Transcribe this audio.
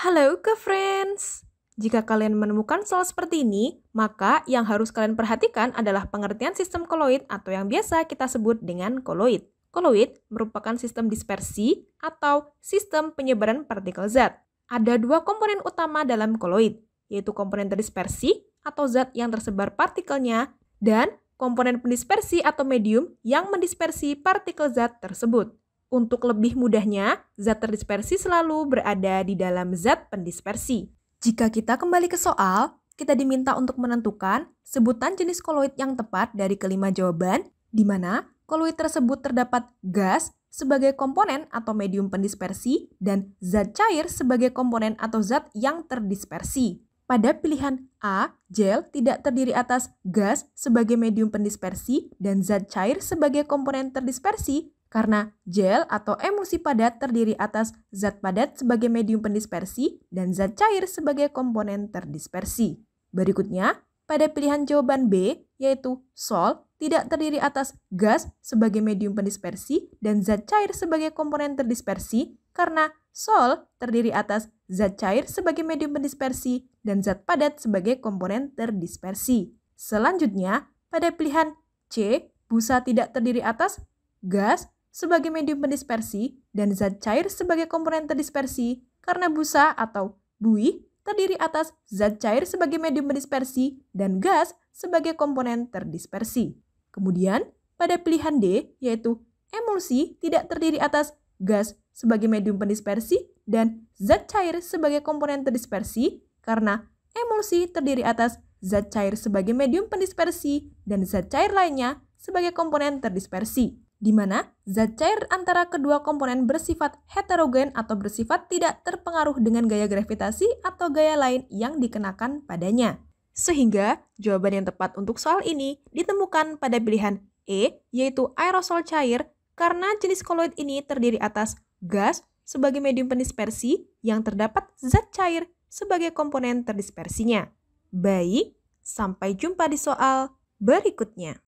Halo ke friends! Jika kalian menemukan soal seperti ini, maka yang harus kalian perhatikan adalah pengertian sistem koloid atau yang biasa kita sebut dengan koloid. Koloid merupakan sistem dispersi atau sistem penyebaran partikel zat. Ada dua komponen utama dalam koloid, yaitu komponen terdispersi atau zat yang tersebar partikelnya dan komponen pendispersi atau medium yang mendispersi partikel zat tersebut. Untuk lebih mudahnya, zat terdispersi selalu berada di dalam zat pendispersi. Jika kita kembali ke soal, kita diminta untuk menentukan sebutan jenis koloid yang tepat dari kelima jawaban, di mana koloid tersebut terdapat gas sebagai komponen atau medium pendispersi dan zat cair sebagai komponen atau zat yang terdispersi. Pada pilihan A, gel tidak terdiri atas gas sebagai medium pendispersi dan zat cair sebagai komponen terdispersi karena gel atau emulsi padat terdiri atas zat padat sebagai medium pendispersi dan zat cair sebagai komponen terdispersi. Berikutnya, pada pilihan jawaban B, yaitu sol, tidak terdiri atas gas sebagai medium pendispersi dan zat cair sebagai komponen terdispersi karena sol terdiri atas zat cair sebagai medium pendispersi dan zat padat sebagai komponen terdispersi. Selanjutnya, pada pilihan C, busa tidak terdiri atas gas sebagai medium pendispersi dan zat cair sebagai komponen terdispersi karena busa atau buih terdiri atas zat cair sebagai medium pendispersi dan gas sebagai komponen terdispersi. Kemudian, pada pilihan D, yaitu emulsi tidak terdiri atas gas sebagai medium pendispersi dan zat cair sebagai komponen terdispersi karena emulsi terdiri atas zat cair sebagai medium pendispersi dan zat cair lainnya sebagai komponen terdispersi di mana zat cair antara kedua komponen bersifat heterogen atau bersifat tidak terpengaruh dengan gaya gravitasi atau gaya lain yang dikenakan padanya. Sehingga jawaban yang tepat untuk soal ini ditemukan pada pilihan E, yaitu aerosol cair, karena jenis koloid ini terdiri atas gas sebagai medium pendispersi yang terdapat zat cair sebagai komponen terdispersinya. Baik, sampai jumpa di soal berikutnya.